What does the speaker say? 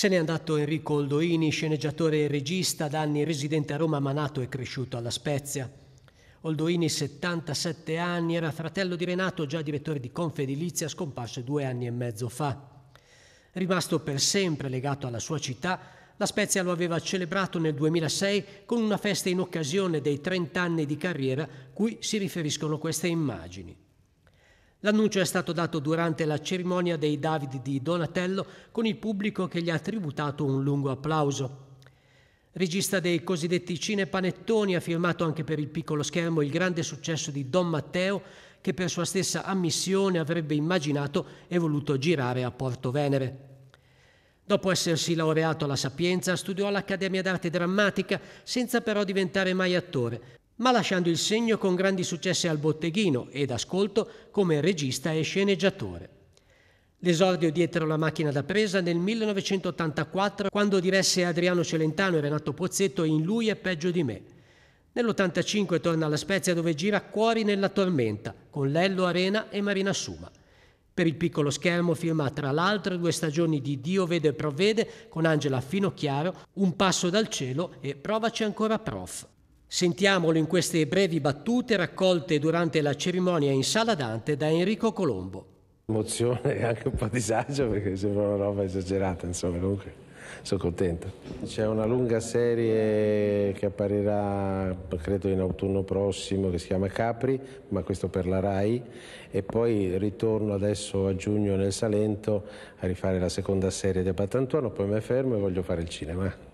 Se n'è andato Enrico Oldoini, sceneggiatore e regista, da anni residente a Roma, ma nato e cresciuto alla Spezia. Oldoini, 77 anni, era fratello di Renato, già direttore di Confedilizia, scomparso due anni e mezzo fa. Rimasto per sempre legato alla sua città, la Spezia lo aveva celebrato nel 2006 con una festa in occasione dei 30 anni di carriera cui si riferiscono queste immagini. L'annuncio è stato dato durante la cerimonia dei David di Donatello con il pubblico che gli ha tributato un lungo applauso. Regista dei cosiddetti cinepanettoni, ha firmato anche per il piccolo schermo il grande successo di Don Matteo, che per sua stessa ammissione avrebbe immaginato e voluto girare a Porto Venere. Dopo essersi laureato alla Sapienza, studiò all'Accademia d'Arte Drammatica senza però diventare mai attore, ma lasciando il segno con grandi successi al botteghino ed ascolto come regista e sceneggiatore. L'esordio dietro la macchina da presa nel 1984 quando diresse Adriano Celentano e Renato Pozzetto in Lui è peggio di me. Nell'85 torna alla Spezia dove gira Cuori nella tormenta con Lello Arena e Marina Suma. Per il piccolo schermo firma tra l'altro due stagioni di Dio vede e provvede con Angela Finocchiaro, Un passo dal cielo e Provaci ancora prof. Sentiamolo in queste brevi battute raccolte durante la cerimonia in Sala Dante da Enrico Colombo. Emozione e anche un po' disagio perché sembra una roba esagerata, insomma, comunque sono contento. C'è una lunga serie che apparirà, credo, in autunno prossimo che si chiama Capri, ma questo per la RAI e poi ritorno adesso a giugno nel Salento a rifare la seconda serie di Battantuono, poi mi fermo e voglio fare il cinema.